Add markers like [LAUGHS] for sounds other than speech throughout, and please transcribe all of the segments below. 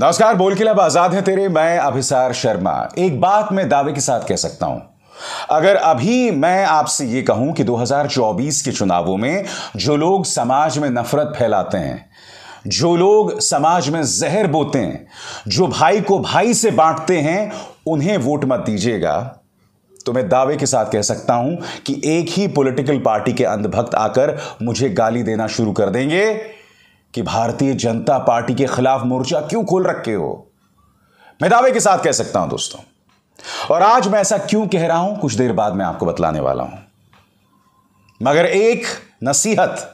नमस्कार बोल के किलब आजाद है तेरे मैं अभिसार शर्मा एक बात मैं दावे के साथ कह सकता हूं अगर अभी मैं आपसे ये कहूं कि 2024 के चुनावों में जो लोग समाज में नफरत फैलाते हैं जो लोग समाज में जहर बोते हैं जो भाई को भाई से बांटते हैं उन्हें वोट मत दीजिएगा तो मैं दावे के साथ कह सकता हूं कि एक ही पॉलिटिकल पार्टी के अंधभक्त आकर मुझे गाली देना शुरू कर देंगे कि भारतीय जनता पार्टी के खिलाफ मोर्चा क्यों खोल रखे हो मैं दावे के साथ कह सकता हूं दोस्तों और आज मैं ऐसा क्यों कह रहा हूं कुछ देर बाद मैं आपको बतलाने वाला हूं मगर एक नसीहत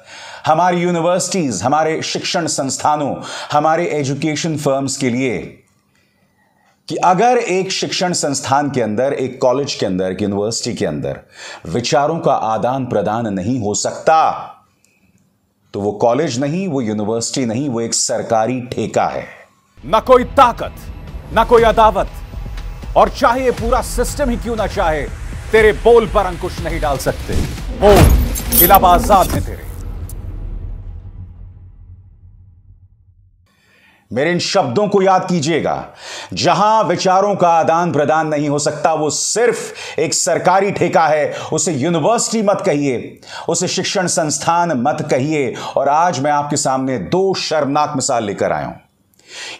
हमारी यूनिवर्सिटीज हमारे शिक्षण संस्थानों हमारे एजुकेशन फर्म्स के लिए कि अगर एक शिक्षण संस्थान के अंदर एक कॉलेज के अंदर एक यूनिवर्सिटी के अंदर विचारों का आदान प्रदान नहीं हो सकता तो वो कॉलेज नहीं वो यूनिवर्सिटी नहीं वो एक सरकारी ठेका है ना कोई ताकत ना कोई अदावत और चाहे पूरा सिस्टम ही क्यों ना चाहे तेरे बोल पर अंकुश नहीं डाल सकते बोल इलाहाबाद है तेरे मेरे इन शब्दों को याद कीजिएगा जहां विचारों का आदान प्रदान नहीं हो सकता वो सिर्फ एक सरकारी ठेका है उसे यूनिवर्सिटी मत कहिए उसे शिक्षण संस्थान मत कहिए और आज मैं आपके सामने दो शर्मनाक मिसाल लेकर आया हूं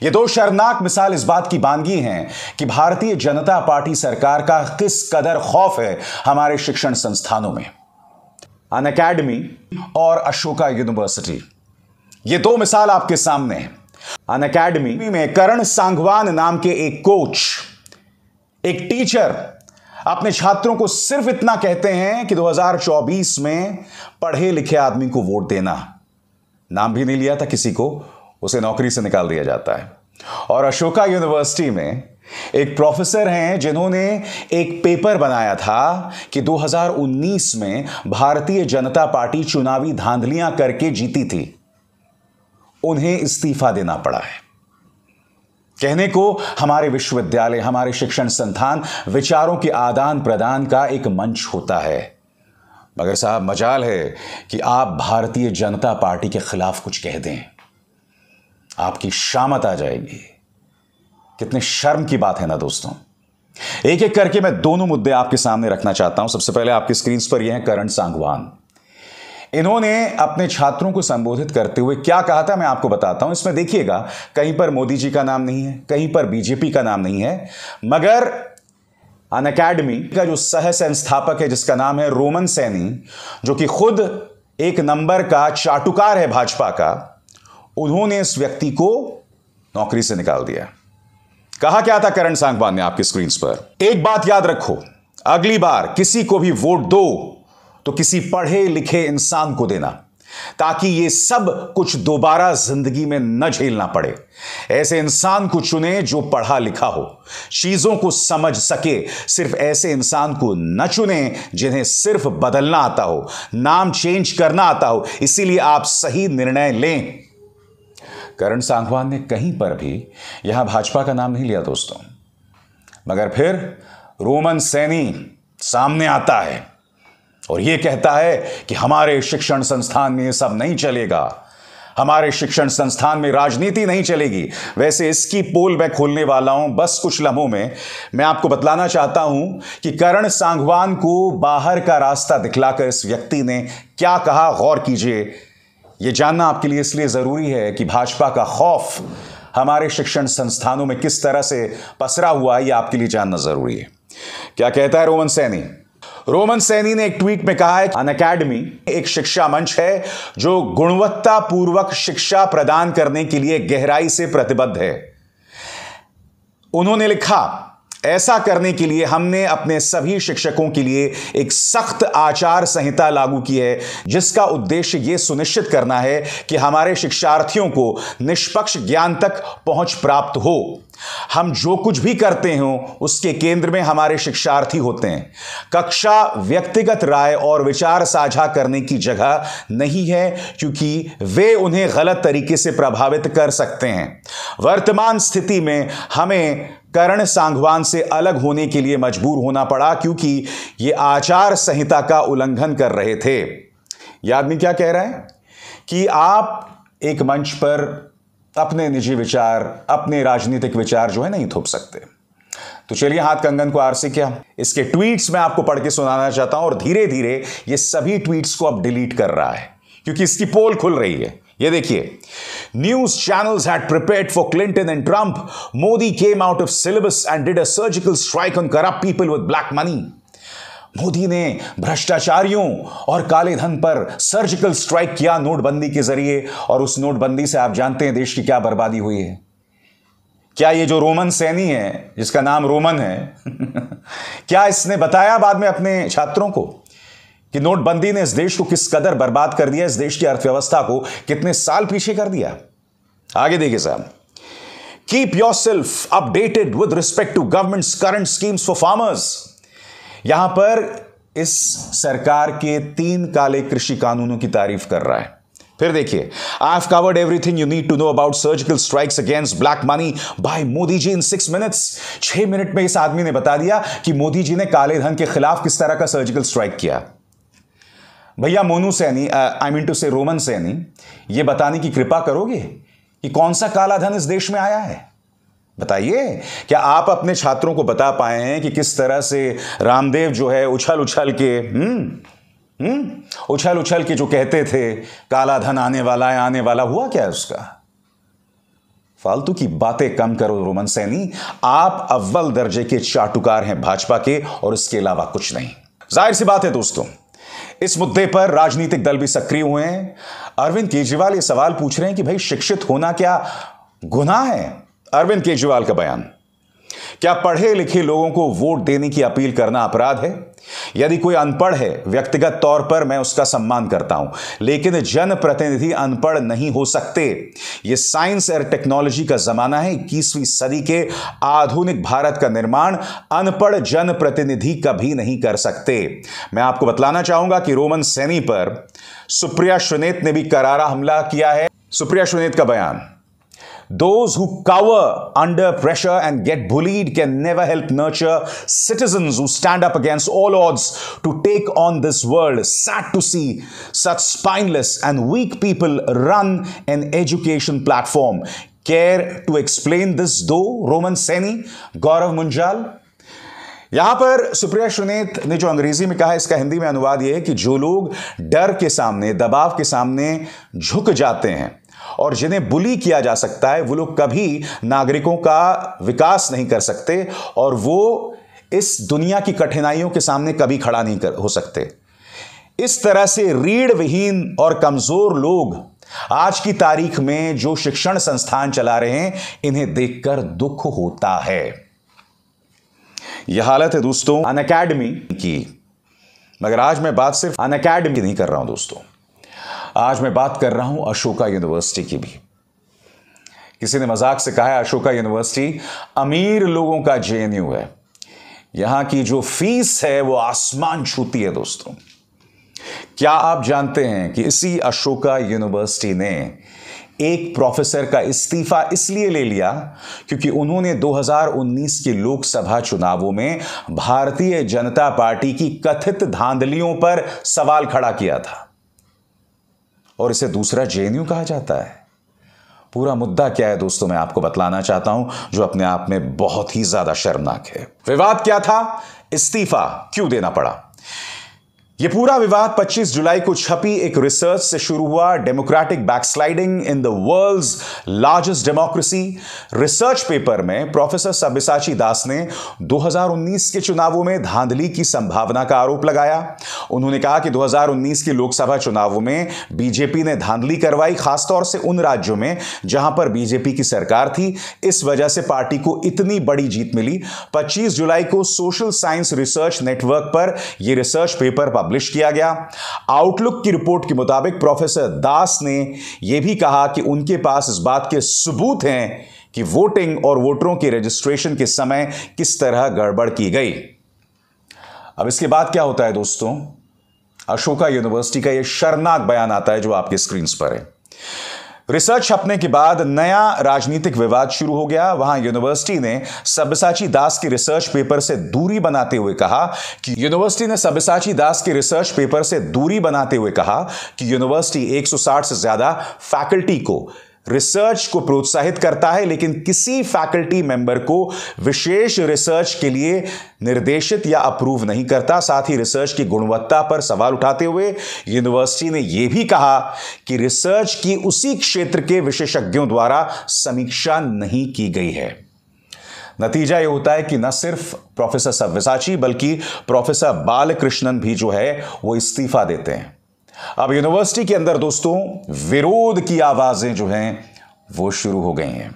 ये दो शर्मनाक मिसाल इस बात की बानगी हैं कि भारतीय जनता पार्टी सरकार का किस कदर खौफ है हमारे शिक्षण संस्थानों में अन अकेडमी और अशोका यूनिवर्सिटी ये दो मिसाल आपके सामने हैं अन अकेडमी में करण सांगवान नाम के एक कोच एक टीचर अपने छात्रों को सिर्फ इतना कहते हैं कि 2024 में पढ़े लिखे आदमी को वोट देना नाम भी नहीं लिया था किसी को उसे नौकरी से निकाल दिया जाता है और अशोका यूनिवर्सिटी में एक प्रोफेसर हैं जिन्होंने एक पेपर बनाया था कि 2019 में भारतीय जनता पार्टी चुनावी धांधलियां करके जीती थी उन्हें इस्तीफा देना पड़ा है कहने को हमारे विश्वविद्यालय हमारे शिक्षण संस्थान विचारों के आदान प्रदान का एक मंच होता है मगर साहब मजाल है कि आप भारतीय जनता पार्टी के खिलाफ कुछ कह दें आपकी शामत आ जाएगी कितने शर्म की बात है ना दोस्तों एक एक करके मैं दोनों मुद्दे आपके सामने रखना चाहता हूं सबसे पहले आपकी स्क्रीन पर यह है करण सांगवान इन्होंने अपने छात्रों को संबोधित करते हुए क्या कहा था मैं आपको बताता हूं इसमें देखिएगा कहीं पर मोदी जी का नाम नहीं है कहीं पर बीजेपी का नाम नहीं है मगर अन अकेडमी का जो सह संस्थापक है जिसका नाम है रोमन सैनी जो कि खुद एक नंबर का चाटुकार है भाजपा का उन्होंने इस व्यक्ति को नौकरी से निकाल दिया कहा क्या था करण सांगवान ने आपकी स्क्रीन पर एक बात याद रखो अगली बार किसी को भी वोट दो तो किसी पढ़े लिखे इंसान को देना ताकि ये सब कुछ दोबारा जिंदगी में न झेलना पड़े ऐसे इंसान को चुने जो पढ़ा लिखा हो चीजों को समझ सके सिर्फ ऐसे इंसान को न चुने जिन्हें सिर्फ बदलना आता हो नाम चेंज करना आता हो इसीलिए आप सही निर्णय लें करण सांगवान ने कहीं पर भी यहां भाजपा का नाम नहीं लिया दोस्तों मगर फिर रोमन सैनी सामने आता है और यह कहता है कि हमारे शिक्षण संस्थान में यह सब नहीं चलेगा हमारे शिक्षण संस्थान में राजनीति नहीं चलेगी वैसे इसकी पोल मैं खोलने वाला हूं बस कुछ लम्हों में मैं आपको बतलाना चाहता हूं कि करण सांगवान को बाहर का रास्ता दिखलाकर इस व्यक्ति ने क्या कहा गौर कीजिए यह जानना आपके लिए इसलिए ज़रूरी है कि भाजपा का खौफ हमारे शिक्षण संस्थानों में किस तरह से पसरा हुआ है यह आपके लिए जानना ज़रूरी है क्या कहता है रोमन सैनी रोमन सैनी ने एक ट्वीट में कहा है अन अकेडमी एक शिक्षा मंच है जो गुणवत्ता पूर्वक शिक्षा प्रदान करने के लिए गहराई से प्रतिबद्ध है उन्होंने लिखा ऐसा करने के लिए हमने अपने सभी शिक्षकों के लिए एक सख्त आचार संहिता लागू की है जिसका उद्देश्य ये सुनिश्चित करना है कि हमारे शिक्षार्थियों को निष्पक्ष ज्ञान तक पहुंच प्राप्त हो हम जो कुछ भी करते हों उसके केंद्र में हमारे शिक्षार्थी होते हैं कक्षा व्यक्तिगत राय और विचार साझा करने की जगह नहीं है क्योंकि वे उन्हें गलत तरीके से प्रभावित कर सकते हैं वर्तमान स्थिति में हमें करण सांगवान से अलग होने के लिए मजबूर होना पड़ा क्योंकि ये आचार संहिता का उल्लंघन कर रहे थे यह आदमी क्या कह रहा है कि आप एक मंच पर अपने निजी विचार अपने राजनीतिक विचार जो है नहीं थोप सकते तो चलिए हाथ कंगन को आरसी क्या इसके ट्वीट्स मैं आपको पढ़ के सुनाना चाहता हूं और धीरे धीरे ये सभी ट्वीट्स को अब डिलीट कर रहा है क्योंकि इसकी पोल खुल रही है ये देखिए news channels had prepared for Clinton and Trump Modi came out of syllabus and did a surgical strike on corrupt people with black money Modi ने भ्रष्टाचारियों और काले धन पर सर्जिकल स्ट्राइक किया नोटबंदी के जरिए और उस नोटबंदी से आप जानते हैं देश की क्या बर्बादी हुई है क्या ये जो रोमन सैनी है जिसका नाम रोमन है [LAUGHS] क्या इसने बताया बाद में अपने छात्रों को कि नोटबंदी ने इस देश को किस कदर बर्बाद कर दिया इस देश की अर्थव्यवस्था को कितने साल पीछे कर दिया आगे देखिए साहब keep yourself updated with respect to government current schemes for farmers यहां पर इस सरकार के तीन काले कृषि कानूनों की तारीफ कर रहा है फिर देखिए I have covered everything you need to know about surgical strikes against black money by Modi ji in six minutes छह मिनट में इस आदमी ने बता दिया कि मोदी जी ने काले धन के खिलाफ किस तरह का सर्जिकल स्ट्राइक किया भैया Monu Saini I mean to say Roman Saini ये बताने की कृपा करोगे कि कौन सा काला धन इस देश में आया है बताइए क्या आप अपने छात्रों को बता पाए हैं कि किस तरह से रामदेव जो है उछल उछल के हम्म हम्म उछल उछल के जो कहते थे काला धन आने वाला है आने वाला हुआ क्या है उसका फालतू की बातें कम करो रोमन सैनी आप अव्वल दर्जे के चाटुकार हैं भाजपा के और इसके अलावा कुछ नहीं जाहिर सी बात है दोस्तों इस मुद्दे पर राजनीतिक दल भी सक्रिय हुए हैं अरविंद केजरीवाल ये सवाल पूछ रहे हैं कि भाई शिक्षित होना क्या गुनाह है अरविंद केजरीवाल का बयान क्या पढ़े लिखे लोगों को वोट देने की अपील करना अपराध है यदि कोई अनपढ़ है व्यक्तिगत तौर पर मैं उसका सम्मान करता हूं लेकिन जनप्रतिनिधि अनपढ़ नहीं हो सकते यह साइंस और टेक्नोलॉजी का जमाना है इक्कीसवीं सदी के आधुनिक भारत का निर्माण अनपढ़ जनप्रतिनिधि कभी नहीं कर सकते मैं आपको बतलाना चाहूंगा कि रोमन सैनी पर सुप्रिया श्वेनेत ने भी करारा हमला किया है सुप्रिया श्वेनेत का बयान Those who cower under pressure and get bullied can never help nurture citizens who stand up against all odds to take on this world. Sad to see such spineless and weak people run an education platform. Care to explain this though, Roman Seni, Gaurav Munjal? यहां पर सुप्रिया सुनेत ने जो अंग्रेजी में कहा है इसका हिंदी में अनुवाद यह है कि जो लोग डर के सामने दबाव के सामने झुक जाते हैं और जिन्हें बुली किया जा सकता है वो लोग कभी नागरिकों का विकास नहीं कर सकते और वो इस दुनिया की कठिनाइयों के सामने कभी खड़ा नहीं कर हो सकते इस तरह से रीढ़ विहीन और कमज़ोर लोग आज की तारीख में जो शिक्षण संस्थान चला रहे हैं इन्हें देखकर दुख होता है यह हालत है दोस्तों अन की मगर आज मैं बात सिर्फ अन की नहीं कर रहा हूं दोस्तों आज मैं बात कर रहा हूं अशोका यूनिवर्सिटी की भी किसी ने मजाक से कहा है अशोका यूनिवर्सिटी अमीर लोगों का जे है यहां की जो फीस है वो आसमान छूती है दोस्तों क्या आप जानते हैं कि इसी अशोका यूनिवर्सिटी ने एक प्रोफेसर का इस्तीफा इसलिए ले लिया क्योंकि उन्होंने 2019 के लोकसभा चुनावों में भारतीय जनता पार्टी की कथित धांधलियों पर सवाल खड़ा किया था और इसे दूसरा जे कहा जाता है पूरा मुद्दा क्या है दोस्तों मैं आपको बतलाना चाहता हूं जो अपने आप में बहुत ही ज्यादा शर्मनाक है विवाद क्या था इस्तीफा क्यों देना पड़ा ये पूरा विवाद 25 जुलाई को छपी एक रिसर्च से शुरू हुआ democratic backsliding in the world's largest democracy research paper में प्रोफेसर सब्यसाची दास ने 2019 के चुनावों में धांधली की संभावना का आरोप लगाया उन्होंने कहा कि 2019 के लोकसभा चुनावों में बीजेपी ने धांधली करवाई खासतौर से उन राज्यों में जहां पर बीजेपी की सरकार थी इस वजह से पार्टी को इतनी बड़ी जीत मिली पच्चीस जुलाई को सोशल साइंस रिसर्च नेटवर्क पर यह रिसर्च पेपर पब्लिश किया गया आउटलुक की रिपोर्ट के मुताबिक प्रोफेसर दास ने यह भी कहा कि उनके पास इस बात के सबूत हैं कि वोटिंग और वोटरों के रजिस्ट्रेशन के समय किस तरह गड़बड़ की गई अब इसके बाद क्या होता है दोस्तों अशोका यूनिवर्सिटी का यह शर्नाक बयान आता है जो आपके स्क्रीन पर है रिसर्च छपने के बाद नया राजनीतिक विवाद शुरू हो गया वहां यूनिवर्सिटी ने सब्यसाची दास के रिसर्च पेपर से दूरी बनाते हुए कहा कि यूनिवर्सिटी ने सब्यसाची दास के रिसर्च पेपर से दूरी बनाते हुए कहा कि यूनिवर्सिटी 160 से ज्यादा फैकल्टी को रिसर्च को प्रोत्साहित करता है लेकिन किसी फैकल्टी मेंबर को विशेष रिसर्च के लिए निर्देशित या अप्रूव नहीं करता साथ ही रिसर्च की गुणवत्ता पर सवाल उठाते हुए यूनिवर्सिटी ने यह भी कहा कि रिसर्च की उसी क्षेत्र के विशेषज्ञों द्वारा समीक्षा नहीं की गई है नतीजा यह होता है कि न सिर्फ प्रोफेसर सव्यसाची बल्कि प्रोफेसर बालकृष्णन भी जो है वो इस्तीफा देते हैं अब यूनिवर्सिटी के अंदर दोस्तों विरोध की आवाजें जो हैं वो शुरू हो गई हैं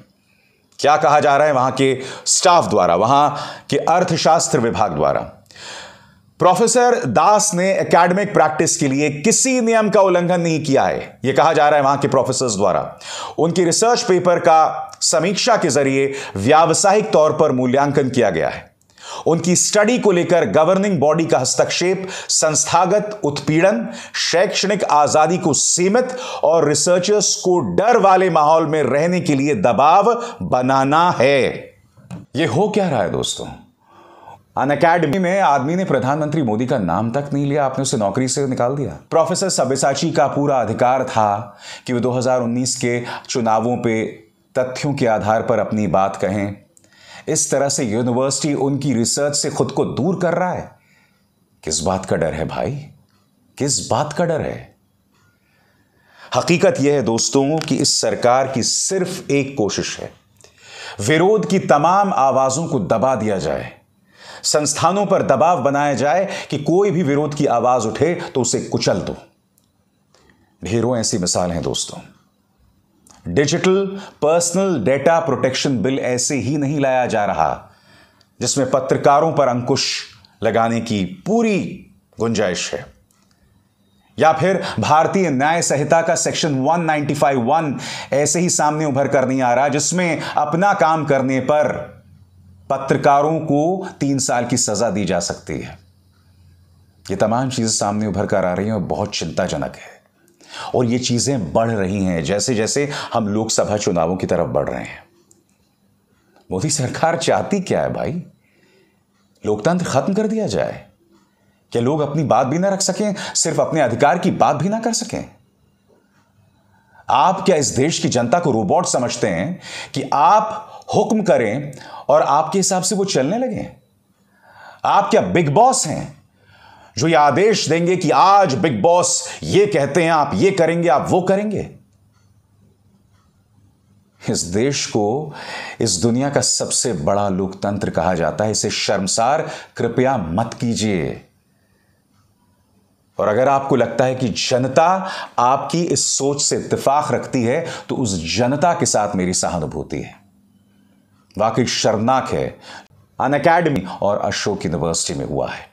क्या कहा जा रहा है वहां के स्टाफ द्वारा वहां के अर्थशास्त्र विभाग द्वारा प्रोफेसर दास ने एकेडमिक प्रैक्टिस के लिए किसी नियम का उल्लंघन नहीं किया है यह कहा जा रहा है वहां के प्रोफेसर द्वारा उनकी रिसर्च पेपर का समीक्षा के जरिए व्यावसायिक तौर पर मूल्यांकन किया गया है उनकी स्टडी को लेकर गवर्निंग बॉडी का हस्तक्षेप संस्थागत उत्पीड़न शैक्षणिक आजादी को सीमित और रिसर्चर्स को डर वाले माहौल में रहने के लिए दबाव बनाना है यह हो क्या रहा है दोस्तों अन अकेडमी में आदमी ने प्रधानमंत्री मोदी का नाम तक नहीं लिया आपने उसे नौकरी से निकाल दिया प्रोफेसर सब्यसाची का पूरा अधिकार था कि वे 2019 के चुनावों पे तथ्यों के आधार पर अपनी बात कहें इस तरह से यूनिवर्सिटी उनकी रिसर्च से खुद को दूर कर रहा है किस बात का डर है भाई किस बात का डर है हकीकत यह है दोस्तों कि इस सरकार की सिर्फ एक कोशिश है विरोध की तमाम आवाजों को दबा दिया जाए संस्थानों पर दबाव बनाया जाए कि कोई भी विरोध की आवाज उठे तो उसे कुचल दो ढेरों ऐसी मिसाल हैं दोस्तों digital personal data protection bill ऐसे ही नहीं लाया जा रहा जिसमें पत्रकारों पर अंकुश लगाने की पूरी गुंजाइश है या फिर भारतीय न्याय संहिता का सेक्शन 195.1 ऐसे ही सामने उभर कर नहीं आ रहा जिसमें अपना काम करने पर पत्रकारों को तीन साल की सजा दी जा सकती है ये तमाम चीजें सामने उभर कर आ रही हैं और बहुत चिंताजनक है और ये चीज़ें बढ़ रही हैं जैसे जैसे हम लोकसभा चुनावों की तरफ बढ़ रहे हैं मोदी सरकार चाहती क्या है भाई लोकतंत्र खत्म कर दिया जाए क्या लोग अपनी बात भी ना रख सकें सिर्फ अपने अधिकार की बात भी ना कर सकें आप क्या इस देश की जनता को रोबोट समझते हैं कि आप हुक्म करें और आपके हिसाब से वो चलने लगे आप क्या बिग बॉस हैं जो ये आदेश देंगे कि आज बिग बॉस ये कहते हैं आप ये करेंगे आप वो करेंगे इस देश को इस दुनिया का सबसे बड़ा लोकतंत्र कहा जाता है इसे शर्मसार कृपया मत कीजिए और अगर आपको लगता है कि जनता आपकी इस सोच से इतफाक रखती है तो उस जनता के साथ मेरी सहानुभूति है वाकई शर्मनाक है अन अकेडमी और अशोक यूनिवर्सिटी में हुआ है